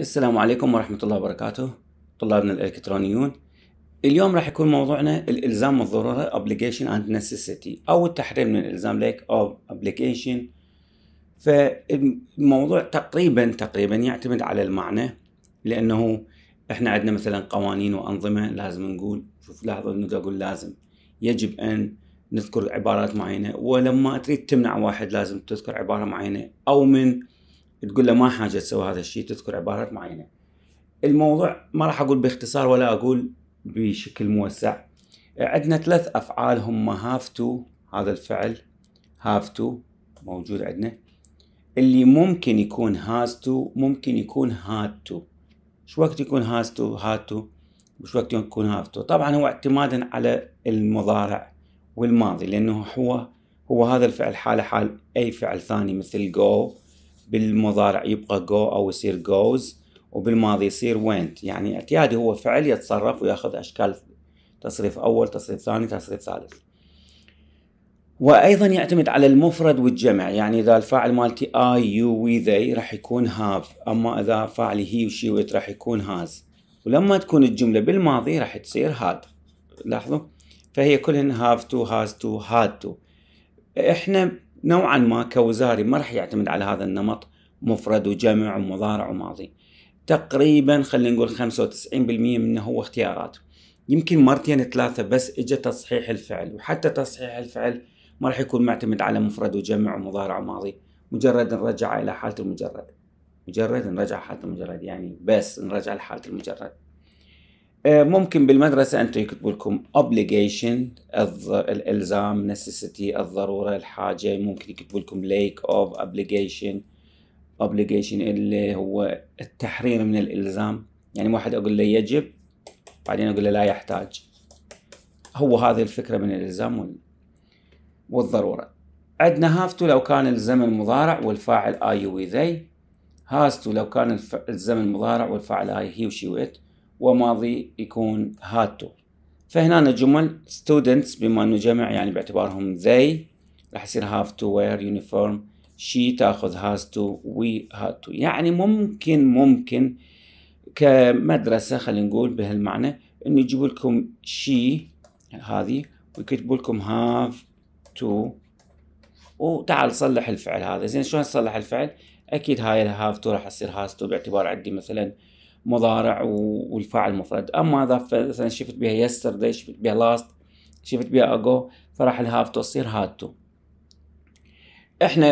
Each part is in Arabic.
السلام عليكم ورحمة الله وبركاته طلابنا الإلكترونيون اليوم راح يكون موضوعنا الإلزام والضرورة obligation and necessity أو التحرير من الإلزام لك أو obligation فالموضوع تقريبا تقريبا يعتمد على المعنى لأنه احنا عندنا مثلا قوانين وأنظمة لازم نقول شوف لاحظوا إنه أقول لازم يجب أن نذكر عبارات معينة ولما تريد تمنع واحد لازم تذكر عبارة معينة أو من تقول له ما حاجه تسوي هذا الشيء تذكر عبارات معينه الموضوع ما راح اقول باختصار ولا اقول بشكل موسع عندنا ثلاث افعال هم هاف تو هذا الفعل هاف تو موجود عندنا اللي ممكن يكون هاز تو ممكن يكون هاد تو شو وقت يكون هاز تو هاد تو وش وقت يكون هاف تو طبعا هو اعتمادا على المضارع والماضي لانه هو هو هذا الفعل حاله حال اي فعل ثاني مثل جو بالمضارع يبقى go او يصير goes وبالماضي يصير went يعني اعتيادي هو فعل يتصرف وياخذ اشكال تصريف اول تصريف ثاني تصريف ثالث وايضا يعتمد على المفرد والجمع يعني اذا الفاعل مالتي I, you, we, they راح يكون have اما اذا فاعل هي وشي ويت راح يكون has ولما تكون الجمله بالماضي راح تصير had لاحظوا فهي كلهن have to, has to, had to احنا نوعا ما كوزاري ما راح يعتمد على هذا النمط مفرد وجمع ومضارع وماضي تقريبا خلينا نقول 95% منه هو اختيارات يمكن مرتين ثلاثة بس اجى تصحيح الفعل وحتى تصحيح الفعل ما راح يكون معتمد على مفرد وجمع ومضارع وماضي مجرد نرجع إلى حالة المجرد مجرد نرجع حالة المجرد يعني بس نرجع لحالة المجرد آه، ممكن بالمدرسة أن يكتبوا لكم obligation الإلزام necessity الضرورة الحاجة ممكن يكتبوا لكم lake of obligation obligation اللي هو التحرير من الإلزام يعني واحد أقول له يجب بعدين أقول له لا يحتاج هو هذه الفكرة من الإلزام والضرورة عندنا هافتو لو كان الزمن مضارع والفاعل I you they هاستو لو كان الزمن مضارع والفاعل I he وشي وإت وماضي يكون had to فهنا جمل students بما انه جمع يعني باعتبارهم they راح يصير have to wear uniform she تاخذ has to we had to يعني ممكن ممكن كمدرسه خلينا نقول بهالمعنى انه يجيبوا لكم she هذه ويكتبوا لكم have to وتعال صلح الفعل هذا زين شلون نصلح الفعل اكيد هاي الهاف تو راح تصير هاز تو باعتبار عندي مثلا مضارع والفاعل مفرد اما اذا مثلا شفت بها يسترداي شفت بها لاست شفت بها اجو فراح الهاف تو تصير هاد تو احنا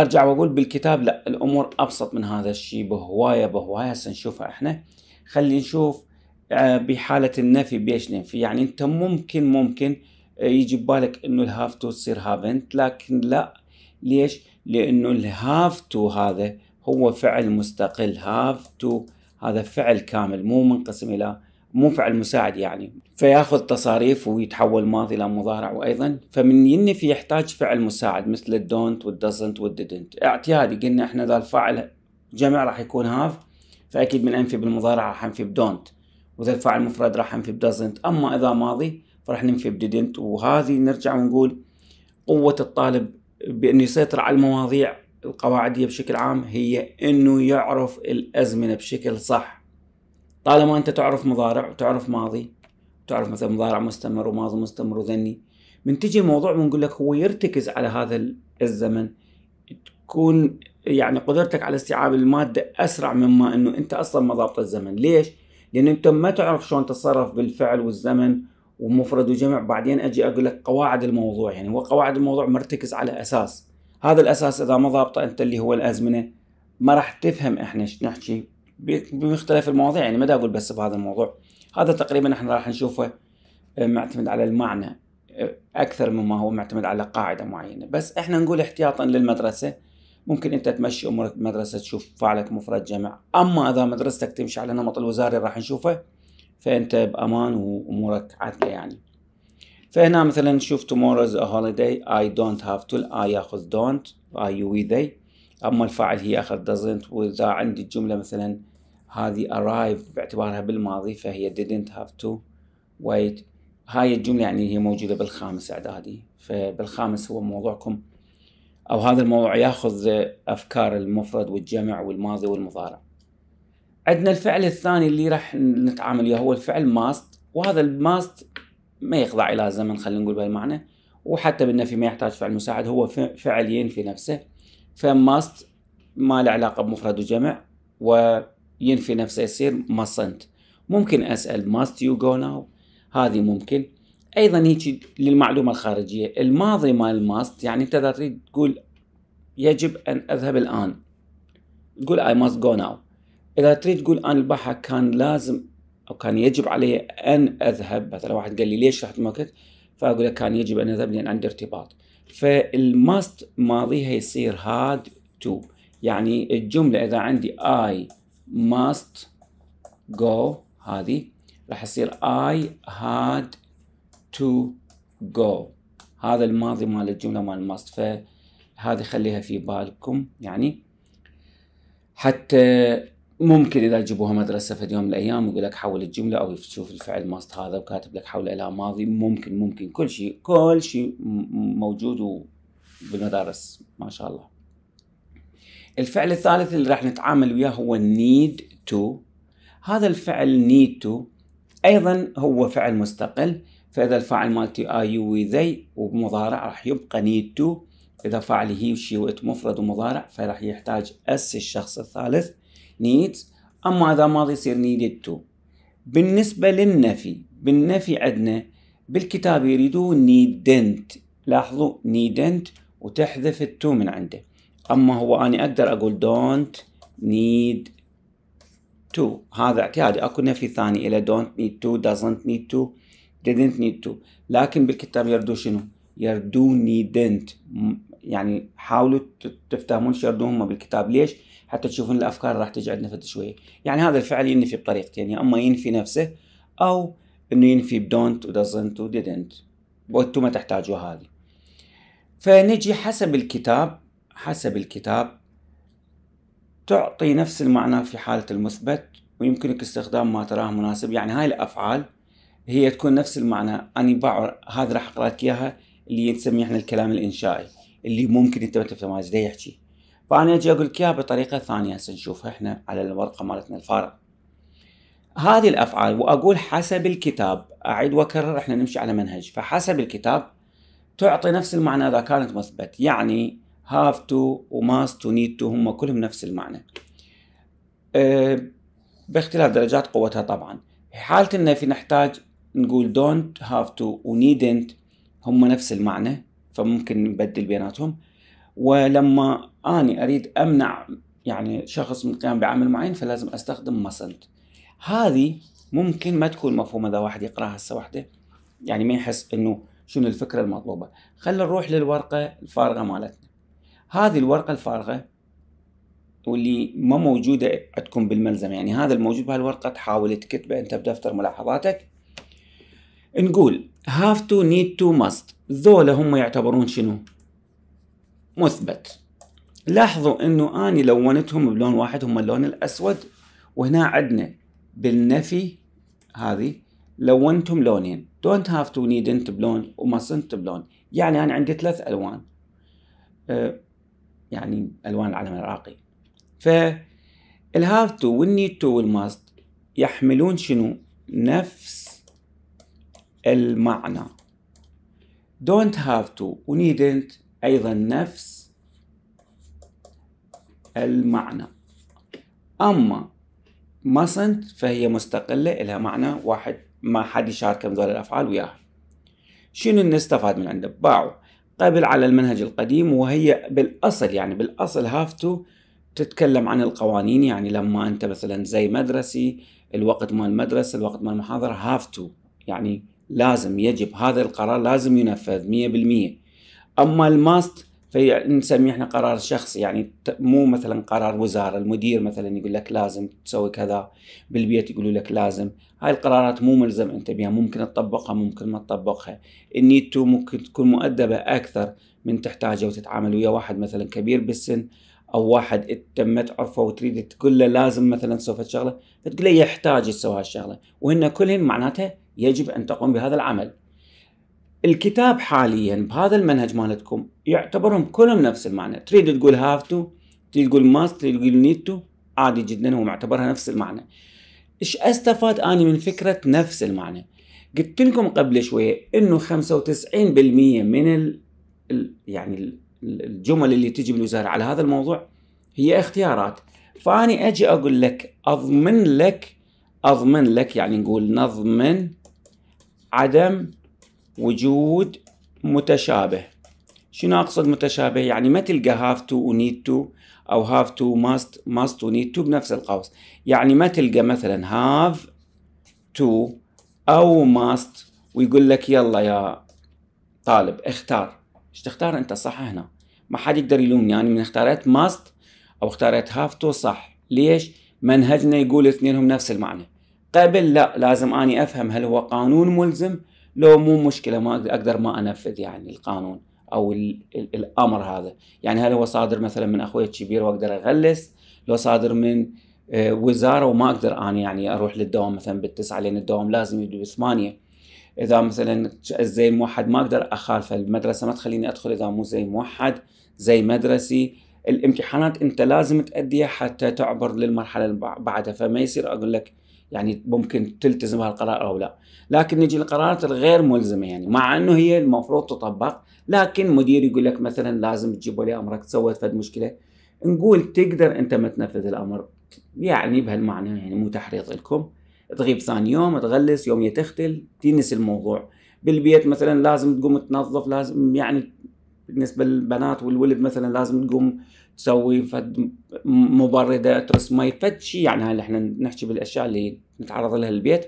ارجع واقول بالكتاب لا الامور ابسط من هذا الشيء بهوايه بهوايه هسه نشوفها احنا خلي نشوف آه، بحاله النفي بيش ننفي يعني انت ممكن ممكن آه، يجي ببالك انه الهاف تو تصير هافنت لكن لا ليش؟ لانه الهاف تو هذا هو فعل مستقل هاف تو هذا فعل كامل مو منقسم الى مو فعل مساعد يعني فياخذ تصاريف ويتحول ماضي الى مضارع وايضا فمن ينفي يحتاج فعل مساعد مثل الدونت والدزنت والديدنت اعتيادي قلنا احنا ذا الفاعل جمع راح يكون هاف فاكيد من انفي بالمضارع راح انفي بدونت واذا الفاعل مفرد راح انفي بدزنت اما اذا ماضي فراح ننفي بديدنت وهذه نرجع ونقول قوه الطالب بانه يسيطر على المواضيع القواعدية بشكل عام هي انه يعرف الازمنة بشكل صح طالما انت تعرف مضارع وتعرف ماضي تعرف مثلا مضارع مستمر وماضي مستمر وذني من تجي الموضوع ونقول لك هو يرتكز على هذا الزمن تكون يعني قدرتك على استيعاب المادة أسرع مما أنه أنت أصلا مضابط الزمن ليش؟ لأن أنت ما تعرف شلون تتصرف بالفعل والزمن ومفرد وجمع بعدين أجي أقول لك قواعد الموضوع يعني هو قواعد الموضوع مرتكز على أساس هذا الاساس اذا ما ضابطه انت اللي هو الازمنه ما راح تفهم احنا ايش نحكي بمختلف المواضيع يعني ما دا اقول بس بهذا الموضوع هذا تقريبا احنا راح نشوفه آه، معتمد على المعنى آه، اكثر مما هو معتمد على قاعده معينه بس احنا نقول احتياطا للمدرسه ممكن انت تمشي امورك مدرسه تشوف فعلك مفرد جمع اما اذا مدرستك تمشي على نمط الوزاري راح نشوفه فانت بامان وامورك عدله يعني فهنا مثلا نشوف tomorrow is a holiday I don't have to I ياخذ don't I we they أما الفاعل هي أخذ doesn't وإذا عندي الجملة مثلا هذه arrived باعتبارها بالماضي فهي didn't have to wait هاي الجملة يعني هي موجودة بالخامس إعدادي فبالخامس هو موضوعكم أو هذا الموضوع ياخذ أفكار المفرد والجمع والماضي والمضارع عندنا الفعل الثاني اللي راح نتعامل وياه هو الفعل ماست وهذا الماست ما يخضع إلى الزمن خلينا نقول بهالمعنى وحتى بالنفي ما يحتاج فعل مساعد هو فعل ينفي نفسه فماست ما له علاقة بمفرد وجمع وينفي نفسه يصير مصنت ممكن أسأل ماست يو جو ناو هذه ممكن أيضا هيك للمعلومة الخارجية الماضي مال ماست يعني أنت إذا تريد تقول يجب أن أذهب الآن تقول اي ماست جو ناو إذا تريد تقول أنا البحر كان لازم أو كان يجب علي أن أذهب مثلا واحد قال لي ليش رحت المكة فأقول لك كان يجب أن أذهب لأن عندي ارتباط فالماست ماضيها يصير هاد تو يعني الجملة إذا عندي I must go هذه راح يصير I had to go هذا الماضي مال الجملة مال must فهذه خليها في بالكم يعني حتى ممكن اذا تجيبوها مدرسه في يوم من الايام يقول لك حول الجمله او تشوف الفعل ماست هذا وكاتب لك حوله الى ماضي ممكن ممكن كل شيء كل شيء موجود بالمدارس ما شاء الله. الفعل الثالث اللي راح نتعامل وياه هو نيد تو هذا الفعل نيد تو ايضا هو فعل مستقل فاذا الفاعل مالتي اي يو ذي ومضارع راح يبقى نيد تو اذا فاعل هي وشي وات مفرد ومضارع فراح يحتاج اس الشخص الثالث needs أما إذا ماضي يصير needed to بالنسبة للنفي بالنفي عندنا بالكتاب يريدوا needn't لاحظوا needn't وتحذف التو من عنده أما هو أنا أقدر أقول don't need to هذا اعتيادي أكو نفي ثاني إلى don't need to doesn't need to didn't need to لكن بالكتاب يردو شنو يردو needn't يعني حاولوا تفتهمون شو يردوهم هم بالكتاب ليش حتى تشوفون الافكار راح تجي عندنا فد شويه يعني هذا الفعل ينفي بطريقتين يا اما ينفي نفسه او انه ينفي بدونت ودزنت وديدنت وانتم ما تحتاجوا هذه فنجي حسب الكتاب حسب الكتاب تعطي نفس المعنى في حالة المثبت ويمكنك استخدام ما تراه مناسب يعني هاي الأفعال هي تكون نفس المعنى أني بعر هذا راح أقرأ لك إياها اللي نسميه احنا الكلام الإنشائي اللي ممكن أنت ما تفهمها إيش يحكي فانا اجي اقول لك اياها بطريقه ثانيه هسه نشوفها احنا على الورقه مالتنا الفارغه هذه الافعال واقول حسب الكتاب اعيد واكرر احنا نمشي على منهج فحسب الكتاب تعطي نفس المعنى اذا كانت مثبت يعني have to وماست to need to هم كلهم نفس المعنى أه، باختلاف درجات قوتها طبعا في حالة إن في نحتاج نقول don't have to و needn't هم نفس المعنى فممكن نبدل بيناتهم ولما أنا أريد أمنع يعني شخص من القيام بعمل معين فلازم أستخدم مسلت هذه ممكن ما تكون مفهومة إذا واحد يقراها هسه وحده يعني ما يحس إنه شنو الفكرة المطلوبة خلينا نروح للورقة الفارغة مالتنا هذه الورقة الفارغة واللي ما موجودة عندكم بالملزمة يعني هذا الموجود بهالورقة تحاول تكتبه أنت بدفتر ملاحظاتك نقول have to need to must ذولا هم يعتبرون شنو مثبت لاحظوا انه اني لونتهم بلون واحد هم اللون الاسود وهنا عندنا بالنفي هذه لونتهم لونين don't have to needn't بلون ومustn't بلون يعني انا عندي ثلاث الوان أه يعني الوان العلم العراقي ف الهاف تو والنيد تو والماست يحملون شنو نفس المعنى don't have to و needn't ايضا نفس المعنى أما مصنت فهي مستقلة إلها معنى واحد ما حد من ذول الأفعال وياها شنو نستفاد من عنده باعوا قبل على المنهج القديم وهي بالأصل يعني بالأصل هاف تو تتكلم عن القوانين يعني لما أنت مثلا زي مدرسي الوقت مال المدرسة الوقت مال المحاضرة هاف تو يعني لازم يجب هذا القرار لازم ينفذ 100% أما الماست فنسميه احنا قرار شخصي يعني مو مثلا قرار وزاره المدير مثلا يقول لك لازم تسوي كذا بالبيت يقولوا لك لازم هاي القرارات مو ملزم انت بها ممكن تطبقها ممكن ما تطبقها النيت تو ممكن تكون مؤدبه اكثر من تحتاجه وتتعامل ويا واحد مثلا كبير بالسن او واحد تمت تعرفه وتريد تقول له لازم مثلا تسوي شغله فتقول له يحتاج تسوي هالشغله وهن كلهن معناتها يجب ان تقوم بهذا العمل الكتاب حاليا بهذا المنهج مالتكم يعتبرهم كلهم نفس المعنى تريد تقول هاف تو تريد تقول ماست تريد تقول نيد تو عادي جدا هو معتبرها نفس المعنى ايش استفاد اني من فكره نفس المعنى قلت لكم قبل شويه انه 95% من ال... ال... يعني الجمل اللي تجي من الوزاره على هذا الموضوع هي اختيارات فاني اجي اقول لك اضمن لك اضمن لك يعني نقول نضمن عدم وجود متشابه شنو اقصد متشابه يعني ما تلقى هاف تو ونيد تو او هاف تو ماست ماست ونيد تو بنفس القوس يعني ما تلقى مثلا هاف تو او ماست ويقول لك يلا يا طالب اختار ايش تختار انت صح هنا ما حد يقدر يلومني يعني من اختارت ماست او اختارت هاف تو صح ليش منهجنا يقول اثنينهم نفس المعنى قبل لا لازم اني افهم هل هو قانون ملزم لو مو مشكله ما اقدر ما انفذ يعني القانون او الـ الـ الامر هذا يعني هل هو صادر مثلا من اخوي الكبير واقدر اغلس لو صادر من آه، وزاره وما اقدر انا يعني اروح للدوام مثلا بالتسعه لان الدوام لازم يبدو بثمانية اذا مثلا زي موحد ما اقدر اخالفه المدرسه ما تخليني ادخل اذا مو زي موحد زي مدرسي الامتحانات انت لازم تاديها حتى تعبر للمرحله اللي بعدها فما يصير اقول لك يعني ممكن تلتزم هالقرار او لا لكن نجي للقرارات الغير ملزمه يعني مع انه هي المفروض تطبق لكن مدير يقول لك مثلا لازم تجيب ولي امرك سويت فد مشكله نقول تقدر انت ما تنفذ الامر يعني بهالمعنى يعني مو تحريض لكم تغيب ثاني يوم تغلس يوم تختل تنسي الموضوع بالبيت مثلا لازم تقوم تنظف لازم يعني بالنسبه للبنات والولد مثلا لازم تقوم تسوي فد مبردات رسم مي فد شيء يعني هاي احنا نحكي بالاشياء اللي نتعرض لها البيت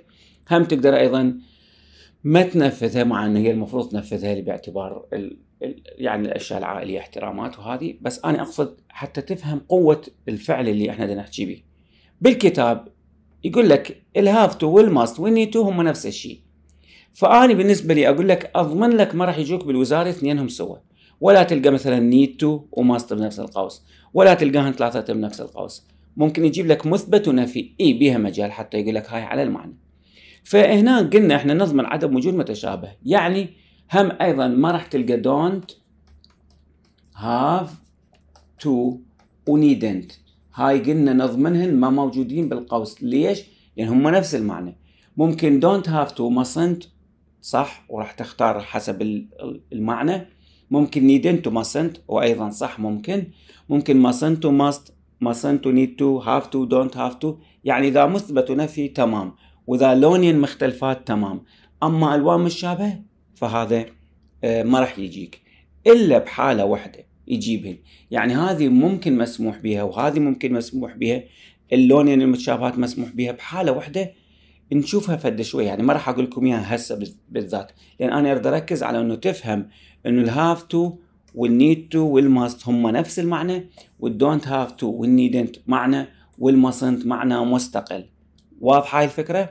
هم تقدر ايضا ما تنفذها مع انه هي المفروض تنفذها باعتبار ال... ال... يعني الاشياء العائليه احترامات وهذه بس انا اقصد حتى تفهم قوه الفعل اللي احنا بدنا نحكي به بالكتاب يقول لك الهاف تو والماست والني تو هم نفس الشيء فاني بالنسبه لي اقول لك اضمن لك ما راح يجوك بالوزاره اثنينهم سوا ولا تلقى مثلا نيد تو وماست بنفس القوس ولا تلقاهن ثلاثة بنفس القوس ممكن يجيب لك مثبت ونفي اي بيها مجال حتى يقول لك هاي على المعنى فهنا قلنا احنا نضمن عدم وجود متشابه يعني هم ايضا ما راح تلقى دونت هاف تو ونيدنت هاي قلنا نضمنهن ما موجودين بالقوس ليش؟ لان هم نفس المعنى ممكن دونت هاف تو ما صنت صح وراح تختار حسب المعنى ممكن needn't to mustn't وأيضا صح ممكن ممكن mustn't to must mustn't to need to have to don't have to يعني إذا مثبت ونفي تمام وإذا لونين مختلفات تمام أما ألوان مشابهة فهذا آه، ما راح يجيك إلا بحالة واحدة يجيبهن يعني هذه ممكن مسموح بها وهذه ممكن مسموح بها اللونين المتشابهات مسموح بها بحالة واحدة نشوفها فد شوي يعني ما راح اقول لكم اياها هسه بالذات لان انا اريد اركز على انه تفهم انه الهاف تو والنيد تو والماست هم نفس المعنى والدونت هاف تو والنيدنت معنى والمصنت معنى مستقل واضحه هاي الفكره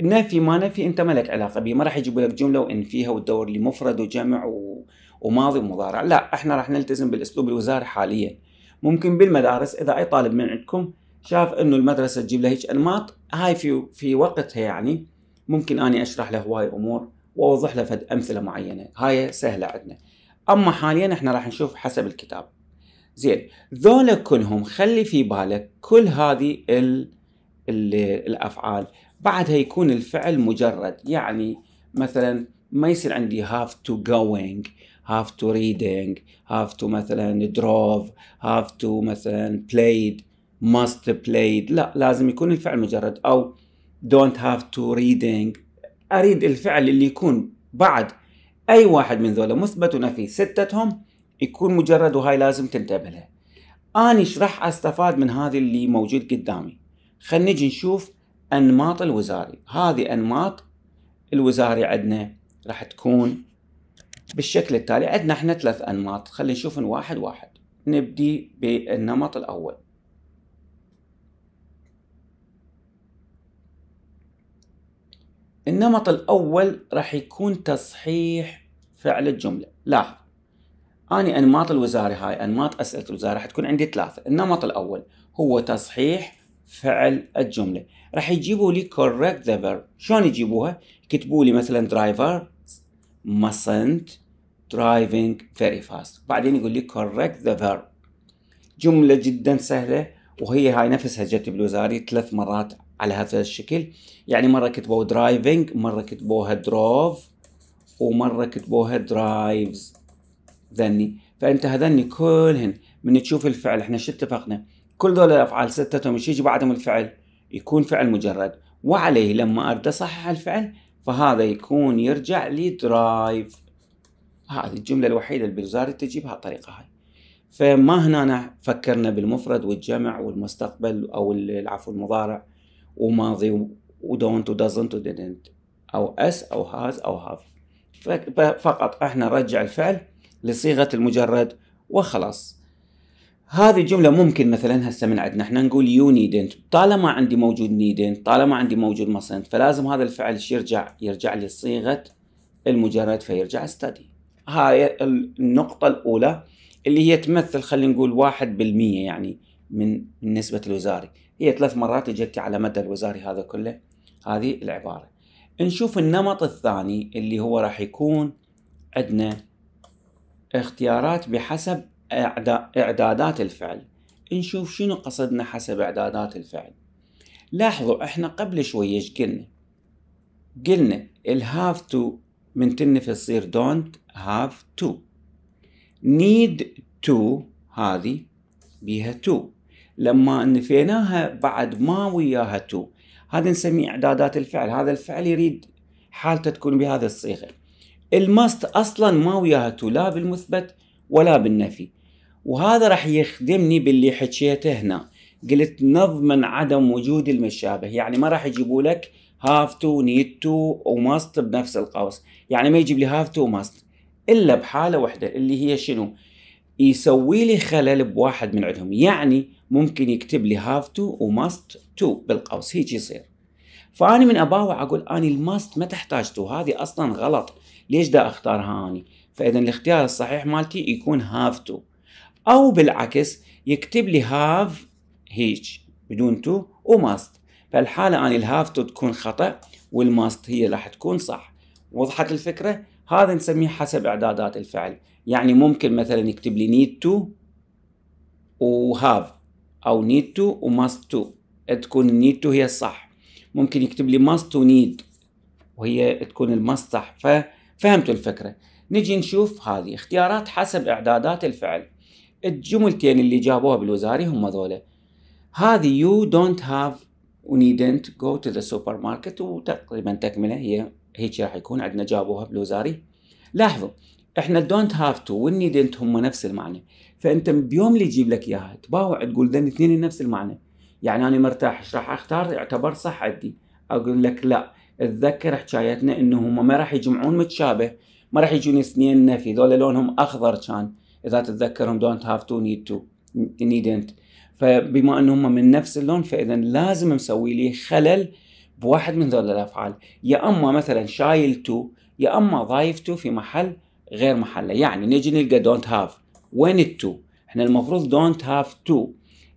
النفي ما نفي انت ما لك علاقه به ما راح يجيبوا لك جمله وان فيها وتدور لي مفرد وجمع و... وماضي ومضارع لا احنا راح نلتزم بالاسلوب الوزاري حاليا ممكن بالمدارس اذا اي طالب من عندكم شاف انه المدرسه تجيب له هيك انماط هاي في في وقتها يعني ممكن اني اشرح له هواي امور واوضح له فد امثله معينه هاي سهله عندنا اما حاليا احنا راح نشوف حسب الكتاب زين ذولا كلهم خلي في بالك كل هذه الـ الـ الافعال بعدها يكون الفعل مجرد يعني مثلا ما يصير عندي have to going have to reading have to مثلا دروف have to مثلا played must played لا لازم يكون الفعل مجرد أو don't have to reading أريد الفعل اللي يكون بعد أي واحد من ذولا مثبت ونفي ستتهم يكون مجرد وهاي لازم تنتبه لها أنا إيش راح أستفاد من هذه اللي موجود قدامي خلينا نجي نشوف أنماط الوزاري هذه أنماط الوزاري عندنا راح تكون بالشكل التالي عندنا احنا ثلاث أنماط خلينا نشوفهم واحد واحد نبدي بالنمط الأول النمط الأول راح يكون تصحيح فعل الجملة لاحظ أنا أنماط الوزارة هاي أنماط أسئلة الوزارة راح تكون عندي ثلاثة النمط الأول هو تصحيح فعل الجملة راح يجيبوا لي correct the verb شلون يجيبوها يكتبوا لي مثلا driver mustn't driving very fast بعدين يقول لي correct the verb جملة جدا سهلة وهي هاي نفسها جت بالوزاري ثلاث مرات على هذا الشكل يعني مرة كتبوا درايفنج مرة كتبوها دروف ومرة كتبوها درايفز ذني فانت هذني كلهن من تشوف الفعل احنا شو اتفقنا كل دول الافعال ستتهم ايش يجي بعدهم الفعل يكون فعل مجرد وعليه لما اريد اصحح الفعل فهذا يكون يرجع لدرايف هذه الجملة الوحيدة اللي بالوزارة تجيب الطريقة هاي فما هنا فكرنا بالمفرد والجمع والمستقبل أو العفو المضارع وماضي ودونت ودزنت وديدنت او اس او هاز او هاف فقط احنا نرجع الفعل لصيغه المجرد وخلاص هذه الجملة ممكن مثلا هسه من عندنا احنا نقول يو نيدنت طالما عندي موجود نيدنت طالما عندي موجود مصنت فلازم هذا الفعل يرجع يرجع لصيغة المجرد فيرجع ستادي هاي النقطة الأولى اللي هي تمثل خلينا نقول واحد بالمية يعني من نسبة الوزاري هي ثلاث مرات اجت على مدى الوزاري هذا كله هذه العباره نشوف النمط الثاني اللي هو راح يكون عندنا اختيارات بحسب اعدادات الفعل نشوف شنو قصدنا حسب اعدادات الفعل لاحظوا احنا قبل شوي ايش قلنا قلنا have to من تنفي تصير don't have to نيد تو هذه بيها تو لما نفيناها بعد ما وياها تو هذا نسميه اعدادات الفعل هذا الفعل يريد حالته تكون بهذه الصيغه الماست اصلا ما وياها تو لا بالمثبت ولا بالنفي وهذا راح يخدمني باللي حكيته هنا قلت نضمن عدم وجود المشابه يعني ما راح يجيبوا لك هاف تو نيد تو وماست بنفس القوس يعني ما يجيب لي هاف تو ماست الا بحاله واحده اللي هي شنو يسوي لي خلل بواحد من عندهم يعني ممكن يكتب لي هاف تو وماست تو بالقوس هيك يصير فاني من اباوع اقول اني الماست ما تحتاج تو هذه اصلا غلط ليش دا اختارها اني فاذا الاختيار الصحيح مالتي يكون هاف تو او بالعكس يكتب لي هاف هيك بدون تو وماست فالحالة اني الهاف تو تكون خطأ والماست هي راح تكون صح وضحت الفكرة هذا نسميه حسب إعدادات الفعل يعني ممكن مثلا يكتب لي نيد تو وهاف أو need to must to تكون need to هي الصح ممكن يكتب لي must to need وهي تكون المست صح ففهمتوا الفكرة نجي نشوف هذه اختيارات حسب إعدادات الفعل الجملتين اللي جابوها بالوزاري هم ذولا هذه you don't have و needn't go to the supermarket وتقريبا تكملة هي هيك راح يكون عندنا جابوها بالوزاري لاحظوا احنا الدونت هاف تو والنيدنت هم نفس المعنى فانت بيوم اللي يجيب لك اياها تباوع تقول ذن اثنين نفس المعنى يعني انا مرتاح ايش راح اختار يعتبر صح عندي اقول لك لا اتذكر حكايتنا انه هم ما راح يجمعون متشابه ما راح يجون اثنين نفي ذولا لونهم اخضر كان اذا تتذكرهم دونت هاف تو نيد تو نيدنت فبما انهم من نفس اللون فاذا لازم مسوي لي خلل بواحد من ذول الافعال يا اما مثلا شايل تو يا اما ضايف تو في محل غير محله يعني نجي نلقى دونت هاف وين التو احنا المفروض دونت هاف تو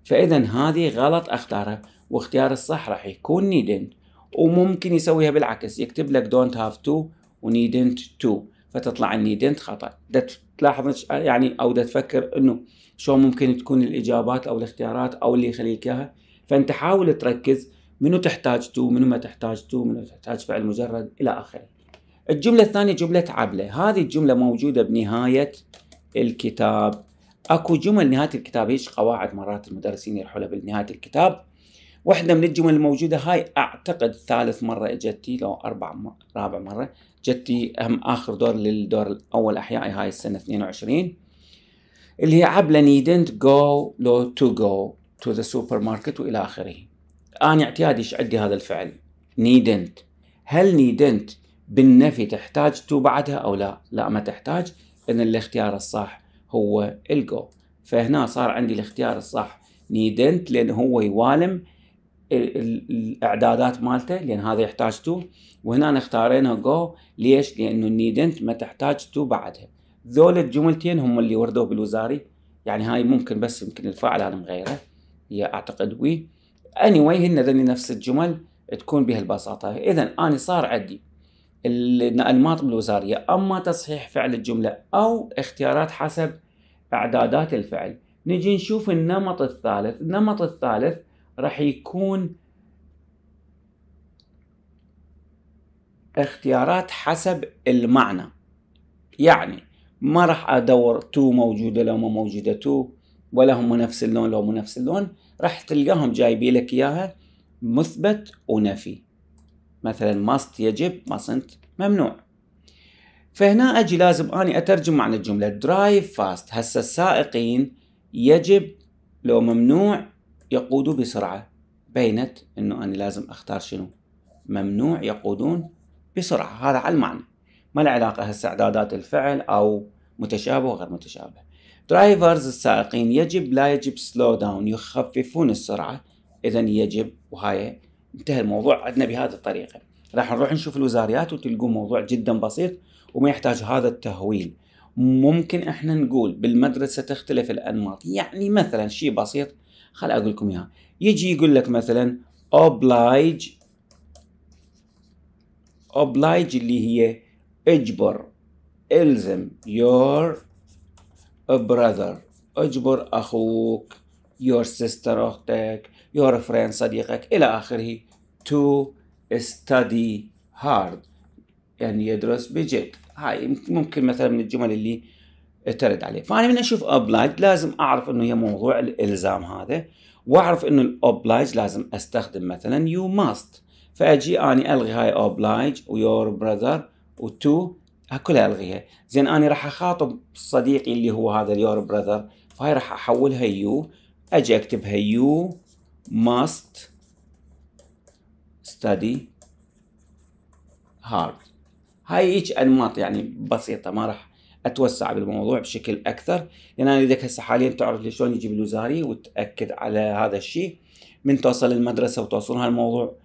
فاذا هذه غلط اختارها واختيار الصح راح يكون نيدنت وممكن يسويها بالعكس يكتب لك don't have تو ونيدنت تو فتطلع النيدنت خطأ ده تلاحظ يعني او ده تفكر انه شو ممكن تكون الاجابات او الاختيارات او اللي يخليك اياها فانت حاول تركز منو تحتاج تو منو ما تحتاج تو منو تحتاج فعل مجرد الى اخره الجملة الثانية جملة عبلة هذه الجملة موجودة بنهاية الكتاب اكو جمل نهاية الكتاب هيش قواعد مرات المدرسين يرحلها بالنهاية الكتاب واحدة من الجمل الموجودة هاي اعتقد ثالث مرة اجتي لو اربع مرة رابع مرة جتي اهم اخر دور للدور الاول احيائي هاي السنة 22 اللي هي عبلة needn't go لو to go to the supermarket والى اخره انا اعتيادي ايش عندي هذا الفعل needn't هل needn't بالنفي تحتاج تو بعدها او لا لا ما تحتاج اذا الاختيار الصح هو الجو فهنا صار عندي الاختيار الصح نيدنت لان هو يوالم الاعدادات مالته لان هذا يحتاج تو وهنا اختارينا جو ليش؟ لانه نيدنت ما تحتاج تو بعدها ذول الجملتين هم اللي وردوا بالوزاري يعني هاي ممكن بس يمكن الفاعل انا مغيره هي اعتقد وي اني anyway هن ذني نفس الجمل تكون بهالبساطه اذا انا صار عندي الانماط بالوزاريه اما تصحيح فعل الجمله او اختيارات حسب اعدادات الفعل نجي نشوف النمط الثالث النمط الثالث راح يكون اختيارات حسب المعنى يعني ما راح ادور تو موجوده لو ما موجوده تو ولا هم نفس اللون لو مو نفس اللون راح تلقاهم جايبين لك اياها مثبت ونفي مثلا ماست يجب mustn't ممنوع فهنا اجي لازم اني اترجم معنى الجمله درايف فاست هسه السائقين يجب لو ممنوع يقودوا بسرعه بينت انه انا لازم اختار شنو ممنوع يقودون بسرعه هذا على المعنى ما له علاقه هسه اعدادات الفعل او متشابه وغير متشابه درايفرز السائقين يجب لا يجب سلو داون يخففون السرعه اذا يجب وهاي انتهى الموضوع عندنا بهذه الطريقه راح نروح نشوف الوزاريات وتلقوا موضوع جدا بسيط وما يحتاج هذا التهويل ممكن احنا نقول بالمدرسه تختلف الانماط يعني مثلا شيء بسيط خل اقول لكم اياها يجي يقول لك مثلا اوبلايج اوبلايج اللي هي اجبر الزم يور brother اجبر اخوك يور سيستر اختك your friend صديقك إلى آخره to study hard يعني يدرس بجد هاي ممكن مثلا من الجمل اللي ترد عليه فأنا من أشوف obliged لازم أعرف أنه هي موضوع الإلزام هذا وأعرف أنه الأوبلايج لازم أستخدم مثلا you must فأجي أني ألغي هاي obliged ويور براذر to كلها ألغيها زين أنا راح أخاطب صديقي اللي هو هذا your براذر فهي راح أحولها يو أجي أكتبها يو must study hard هاي هيك انماط يعني بسيطه ما راح اتوسع بالموضوع بشكل اكثر لان انا اريدك هسه حاليا تعرف شلون يجيب الوزاري وتاكد على هذا الشيء من توصل المدرسه وتوصل هالموضوع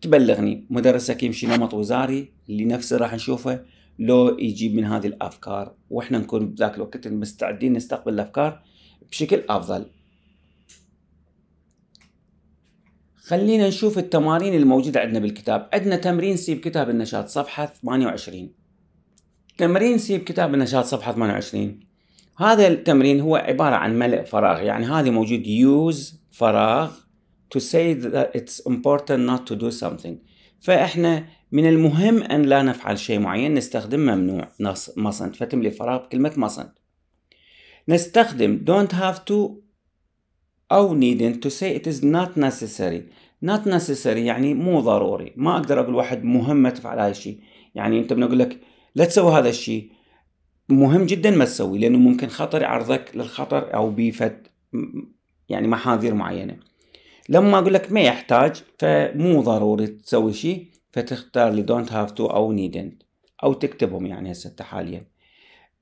تبلغني مدرسك يمشي نمط وزاري اللي نفسه راح نشوفه لو يجيب من هذه الافكار واحنا نكون بذاك الوقت مستعدين نستقبل الافكار بشكل افضل خلينا نشوف التمارين الموجودة عندنا بالكتاب عندنا تمرين سيب كتاب النشاط صفحة 28 تمرين سيب كتاب النشاط صفحة 28 هذا التمرين هو عبارة عن ملء فراغ يعني هذه موجود يوز فراغ to say that it's important not to do something فإحنا من المهم أن لا نفعل شيء معين نستخدم ممنوع مصنت فتملي فراغ بكلمة مصنت نستخدم don't have to أو needing to say it is not necessary not necessary يعني مو ضروري ما أقدر أقول واحد مهم ما تفعل هذا الشيء يعني أنت بنقول لك لا تسوي هذا الشيء مهم جدا ما تسوي لأنه ممكن خطر يعرضك للخطر أو بيفت يعني محاذير معينة لما أقول لك ما يحتاج فمو ضروري تسوي شيء فتختار لي don't have to أو needn't أو تكتبهم يعني هسه حاليا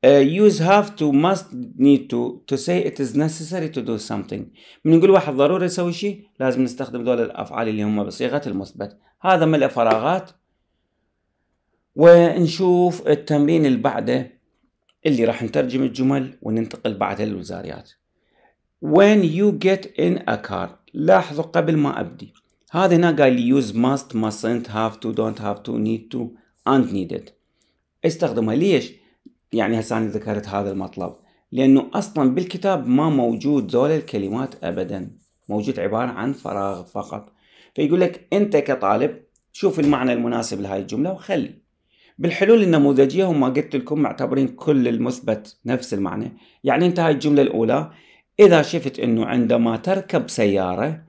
يوز هاف تو ماست نيد تو تو سي ات از necessary تو دو something نقول واحد ضروري يسوي شيء لازم نستخدم دول الافعال اللي هم بصيغه المثبت هذا ملء فراغات ونشوف التمرين اللي بعده اللي راح نترجم الجمل وننتقل بعدها للوزاريات when you get in a car لاحظوا قبل ما ابدي هذا هنا قال لي use must mustn't have to don't have to need to and needed استخدمها ليش؟ يعني هسه أنا ذكرت هذا المطلب لأنه أصلا بالكتاب ما موجود ذول الكلمات أبدا موجود عبارة عن فراغ فقط فيقول لك أنت كطالب شوف المعنى المناسب لهذه الجملة وخلي بالحلول النموذجية هم قلت لكم معتبرين كل المثبت نفس المعنى يعني انت هاي الجملة الأولى إذا شفت أنه عندما تركب سيارة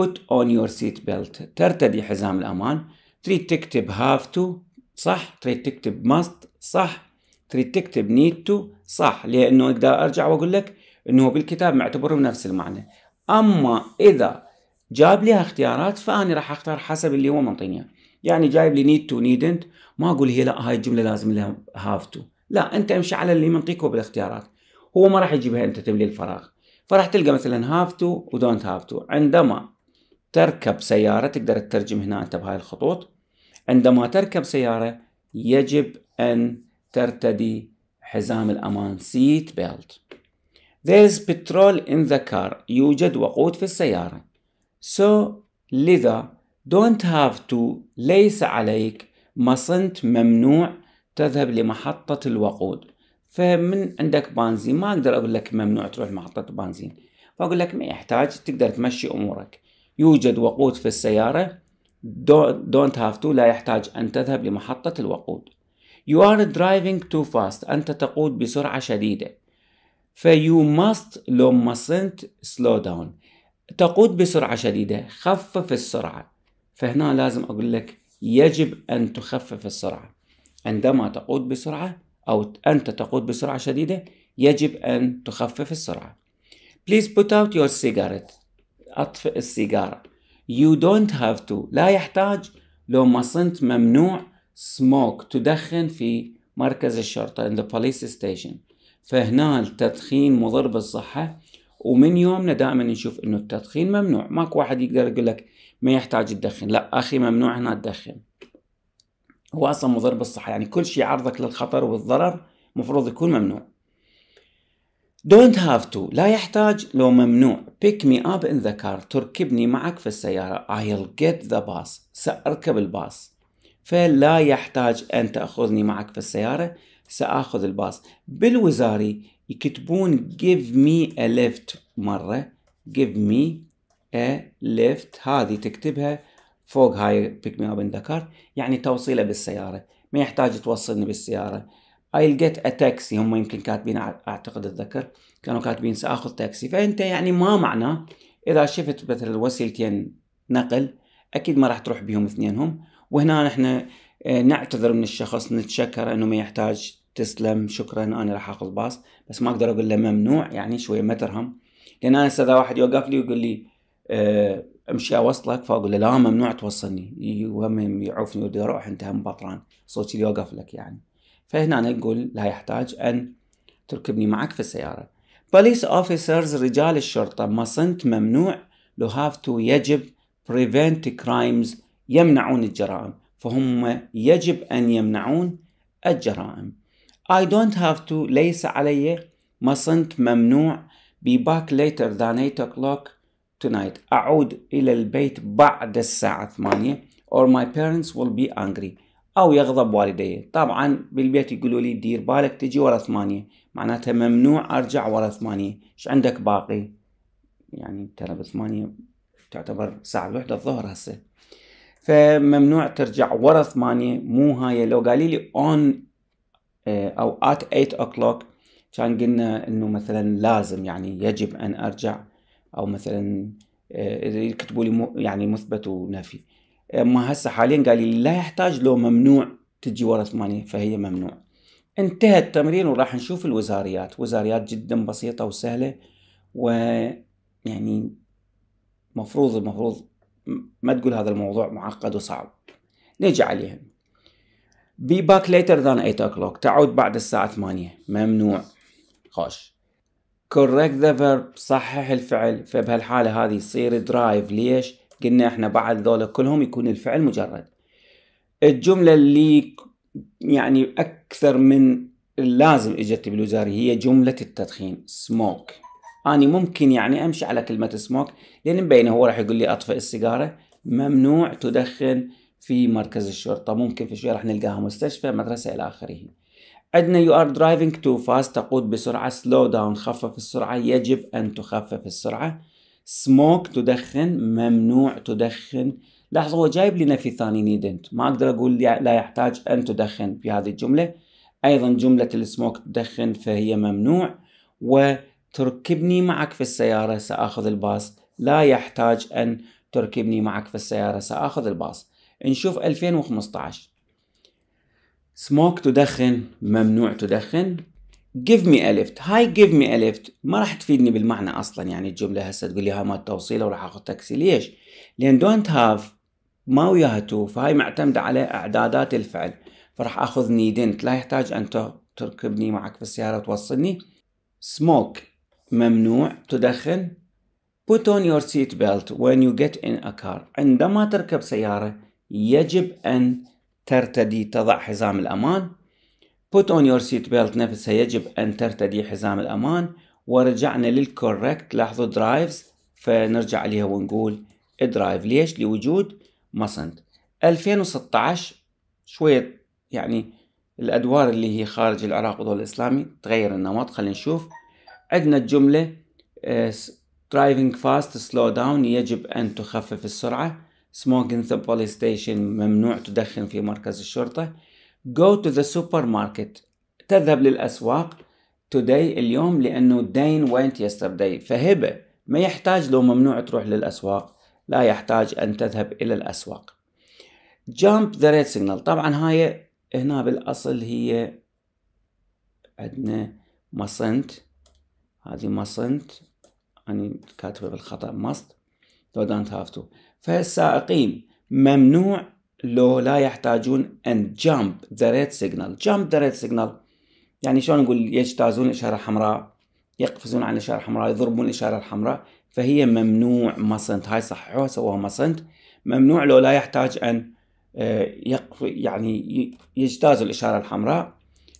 put on your seat belt ترتدي حزام الأمان تريد تكتب have to صح تريد تكتب must صح تريد تكتب need to صح لأنه أقدر أرجع وأقول لك أنه بالكتاب معتبرهم نفس المعنى أما إذا جاب لي اختيارات فأنا راح أختار حسب اللي هو منطيني يعني جايب لي need to needn't ما أقول هي لا هاي الجملة لازم لها have to لا أنت امشي على اللي منطيكه بالاختيارات هو ما راح يجيبها أنت تملي الفراغ فراح تلقى مثلا have to و don't have to عندما تركب سيارة تقدر تترجم هنا أنت بهاي الخطوط عندما تركب سيارة يجب أن ترتدي حزام الأمان سيت بيلت There is petrol in the car يوجد وقود في السيارة So لذا don't have to ليس عليك ما صنت ممنوع تذهب لمحطة الوقود فمن عندك بنزين ما أقدر أقول لك ممنوع تروح محطة بنزين فأقول لك ما يحتاج تقدر تمشي أمورك يوجد وقود في السيارة don't have to لا يحتاج أن تذهب لمحطة الوقود You are driving too fast أنت تقود بسرعة شديدة ف you must لو mustn't slow down تقود بسرعة شديدة خفف السرعة فهنا لازم أقول لك يجب أن تخفف السرعة عندما تقود بسرعة أو أنت تقود بسرعة شديدة يجب أن تخفف السرعة Please put out your cigarette أطفئ السيجارة You don't have to لا يحتاج لو مصنت ممنوع سموك تدخن في مركز الشرطة in the police station فهنا التدخين مضر بالصحة ومن يومنا دائما نشوف انه التدخين ممنوع ماكو واحد يقدر يقول لك ما يحتاج تدخن لا اخي ممنوع هنا تدخن هو اصلا مضر بالصحة يعني كل شيء عرضك للخطر والضرر مفروض يكون ممنوع don't have to لا يحتاج لو ممنوع pick me up in the car تركبني معك في السيارة I'll get the bus سأركب الباص فلا يحتاج أن تأخذني معك في السيارة سأخذ الباص بالوزاري يكتبون give me a lift مرة give me a lift هذه تكتبها فوق هاي بيك مي the car يعني توصيله بالسيارة ما يحتاج توصلني بالسيارة I'll get a taxi هم يمكن كاتبين اعتقد اتذكر كانوا كاتبين ساخذ تاكسي فانت يعني ما معناه اذا شفت مثلا وسيلتين نقل اكيد ما راح تروح بيهم اثنينهم وهنا نحن آه، نعتذر من الشخص نتشكر انه ما يحتاج تسلم شكرا انا راح اخذ باص بس ما اقدر اقول له ممنوع يعني شويه ما ترهم لان انا هسه اذا واحد يوقف لي ويقول لي آه، امشي اوصلك فاقول له لا ممنوع توصلني وهم يعوفني ودي اروح انت هم بطران صوتي اللي يوقف لك يعني فهنا نقول لا يحتاج ان تركبني معك في السياره بوليس اوفيسرز رجال الشرطه ما صنت ممنوع لو هاف تو يجب prevent crimes يمنعون الجرائم فهم يجب أن يمنعون الجرائم I don't have to ليس علي ما صنت ممنوع be back later than 8 o'clock tonight أعود إلى البيت بعد الساعة 8 or my parents will be angry أو يغضب والدي طبعا بالبيت يقولوا لي دير بالك تجي ورا ثمانية معناتها ممنوع أرجع ورا ثمانية إيش عندك باقي يعني ترى بثمانية تعتبر الساعة الوحدة الظهر هسه فممنوع ترجع ورا ثمانية مو هاي لو قالي لي اون آه، او ات 8 o'clock كان قلنا انه مثلا لازم يعني يجب ان ارجع او مثلا آه، يكتبوا لي يعني مثبت ونفي اما هسه حاليا قال لي لا يحتاج لو ممنوع تجي ورا ثمانية فهي ممنوع انتهى التمرين وراح نشوف الوزاريات وزاريات جدا بسيطة وسهلة ويعني مفروض المفروض ما تقول هذا الموضوع معقد وصعب نجي عليهم be back later than 8 o'clock تعود بعد الساعة 8 ممنوع خوش correct the verb صحح الفعل فبهالحالة هذه يصير درايف ليش؟ قلنا احنا بعد ذولا كلهم يكون الفعل مجرد الجملة اللي يعني أكثر من اللازم اجت بالوزاري هي جملة التدخين smoke اني ممكن يعني امشي على كلمه سموك لان مبينه هو راح يقول لي اطفئ السيجاره ممنوع تدخن في مركز الشرطه ممكن في شويه راح نلقاها مستشفى مدرسه الى اخره عندنا يو ار درايفنج تو فاست تقود بسرعه سلو داون خفف السرعه يجب ان تخفف السرعه سموك تدخن ممنوع تدخن لاحظوا هو جايب لنا في ثاني نيدنت ما اقدر اقول لا يحتاج ان تدخن في هذه الجمله ايضا جمله السموك تدخن فهي ممنوع و تركبني معك في السيارة سأخذ الباص لا يحتاج أن تركبني معك في السيارة سأخذ الباص نشوف 2015 سموك تدخن ممنوع تدخن give me a lift هاي give me a lift ما راح تفيدني بالمعنى اصلا يعني الجمله هسه تقول لي هاي مال توصيله وراح اخذ تاكسي ليش؟ لان دونت هاف ما وياها تو فهاي معتمده على اعدادات الفعل فراح اخذ نيدنت لا يحتاج ان تركبني معك في السياره وتوصلني سموك ممنوع تدخن put on your seat belt when you get in a car عندما تركب سيارة يجب أن ترتدي تضع حزام الأمان put on your seat belt نفسها يجب أن ترتدي حزام الأمان ورجعنا للكوركت لاحظوا درايفز فنرجع عليها ونقول درايف ليش لوجود مصند 2016 شوية يعني الأدوار اللي هي خارج العراق والدول الإسلامي تغير النمط خلينا نشوف عندنا الجملة آه، driving fast slow down يجب أن تخفف السرعة smoking the police station ممنوع تدخن في مركز الشرطة go to the supermarket تذهب للأسواق today اليوم لأنه دين went yesterday فهبة ما يحتاج لو ممنوع تروح للأسواق لا يحتاج أن تذهب إلى الأسواق jump the red signal طبعا هاي هنا بالأصل هي عندنا مصنت هذه مصنت أنا كاتبه بالخطأ مصد لو دانت هاف تو فالسائقين ممنوع لو لا يحتاجون أن جامب ذا red سيجنال جامب ذا red سيجنال يعني شلون نقول يجتازون الإشارة الحمراء يقفزون على الإشارة الحمراء يضربون الإشارة الحمراء فهي ممنوع مصنت هاي صححوها سووها مصنت ممنوع لو لا يحتاج أن آه، يعني يجتاز الإشارة الحمراء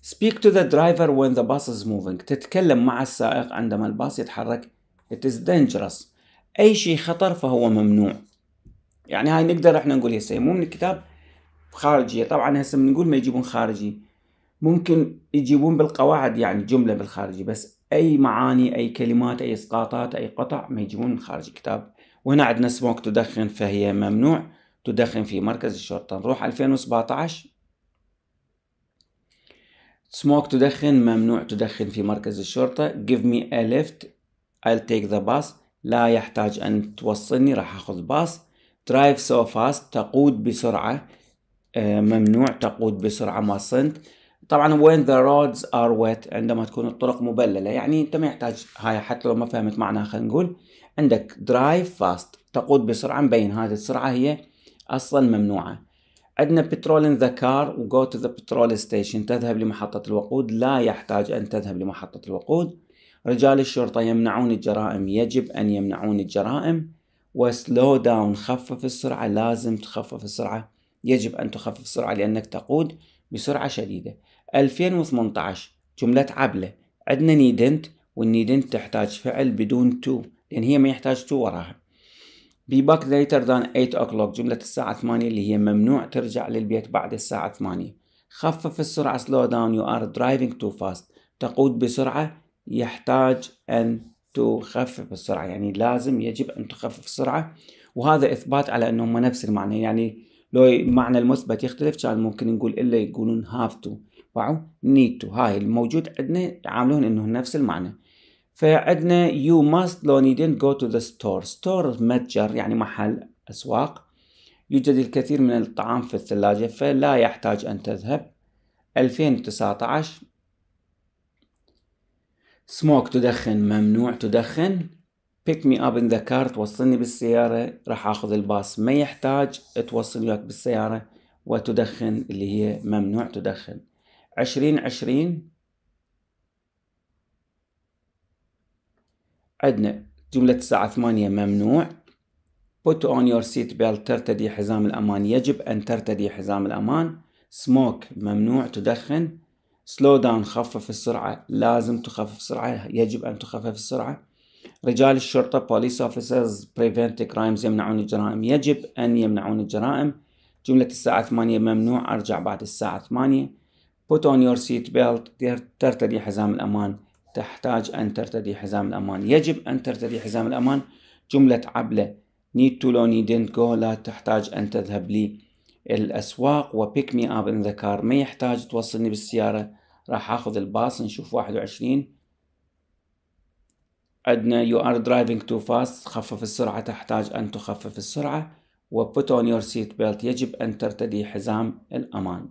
speak to the driver when the bus is moving تتكلم مع السائق عندما الباص يتحرك it is dangerous أي شيء خطر فهو ممنوع يعني هاي نقدر احنا نقول هسه مو من الكتاب خارجية طبعا هسه بنقول ما يجيبون خارجي ممكن يجيبون بالقواعد يعني جملة بالخارجي بس أي معاني أي كلمات أي إسقاطات أي قطع ما يجيبون من خارج الكتاب وهنا عندنا سموك تدخن فهي ممنوع تدخن في مركز الشرطة نروح 2017 سموك تدخن ممنوع تدخن في مركز الشرطة give me a lift I'll take the bus لا يحتاج أن توصلني راح أخذ باص drive so fast تقود بسرعة آه، ممنوع تقود بسرعة ما صنت طبعا when the roads are wet عندما تكون الطرق مبللة يعني أنت ما يحتاج هاي حتى لو ما فهمت معناها خلينا نقول عندك drive fast تقود بسرعة مبين هذه السرعة هي أصلا ممنوعة عندنا بترول ذا كار وجو تو ذا بترول ستيشن تذهب لمحطة الوقود لا يحتاج أن تذهب لمحطة الوقود رجال الشرطة يمنعون الجرائم يجب أن يمنعون الجرائم وسلو داون خفف السرعة لازم تخفف السرعة يجب أن تخفف السرعة لأنك تقود بسرعة شديدة 2018 جملة عبلة عندنا نيدنت والنيدنت تحتاج فعل بدون تو لأن هي ما يحتاج تو وراها Be back later than 8 o'clock جملة الساعة 8 اللي هي ممنوع ترجع للبيت بعد الساعة 8 خفف السرعة slow down you are driving too fast تقود بسرعة يحتاج أن تخفف السرعة يعني لازم يجب أن تخفف السرعة وهذا إثبات على أنهم نفس المعنى يعني لو المعنى المثبت يختلف كان ممكن نقول إلا يقولون have to باعوا need to هاي الموجود عندنا يعاملون أنه نفس المعنى فعندنا you must لو you didn't go to the store store متجر يعني محل أسواق يوجد الكثير من الطعام في الثلاجة فلا يحتاج أن تذهب 2019 سموك تدخن ممنوع تدخن pick me up in the car توصلني بالسيارة راح أخذ الباص ما يحتاج توصل وياك بالسيارة وتدخن اللي هي ممنوع تدخن عشرين عشرين عندنا جملة الساعة 8 ممنوع put on your seat belt ترتدي حزام الأمان يجب أن ترتدي حزام الأمان smoke ممنوع تدخن slow down خفف السرعة لازم تخفف السرعة يجب أن تخفف السرعة رجال الشرطة police officers prevent crimes يمنعون الجرائم يجب أن يمنعون الجرائم جملة الساعة 8 ممنوع أرجع بعد الساعة 8 put on your seat belt ترتدي حزام الأمان تحتاج أن ترتدي حزام الأمان يجب أن ترتدي حزام الأمان جملة عبلة need to لو didn't go لا تحتاج أن تذهب لي الأسواق و pick مي أب in ذا كار ما يحتاج توصلني بالسيارة راح آخذ الباص نشوف 21 عندنا you are driving too fast خفف السرعة تحتاج أن تخفف السرعة و put on your seat belt يجب أن ترتدي حزام الأمان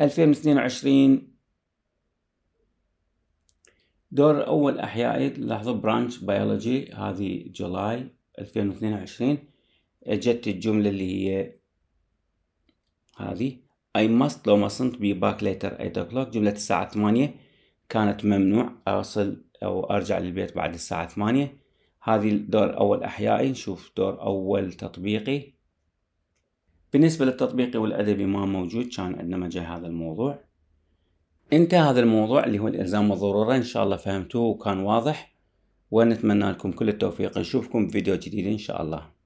2022 دور أول أحيائي لاحظوا برانش بيولوجي هذه جولاي 2022 اجت الجملة اللي هي هذه I must لو ما صنت بي باك later 8 o'clock جملة الساعة 8 كانت ممنوع أوصل أو أرجع للبيت بعد الساعة 8 هذه دور أول أحيائي نشوف دور أول تطبيقي بالنسبة للتطبيقي والأدبي ما موجود كان عندنا مجال هذا الموضوع انتهى هذا الموضوع اللي هو الالزام والضروره ان شاء الله فهمتوه وكان واضح ونتمنى لكم كل التوفيق نشوفكم في فيديو جديد ان شاء الله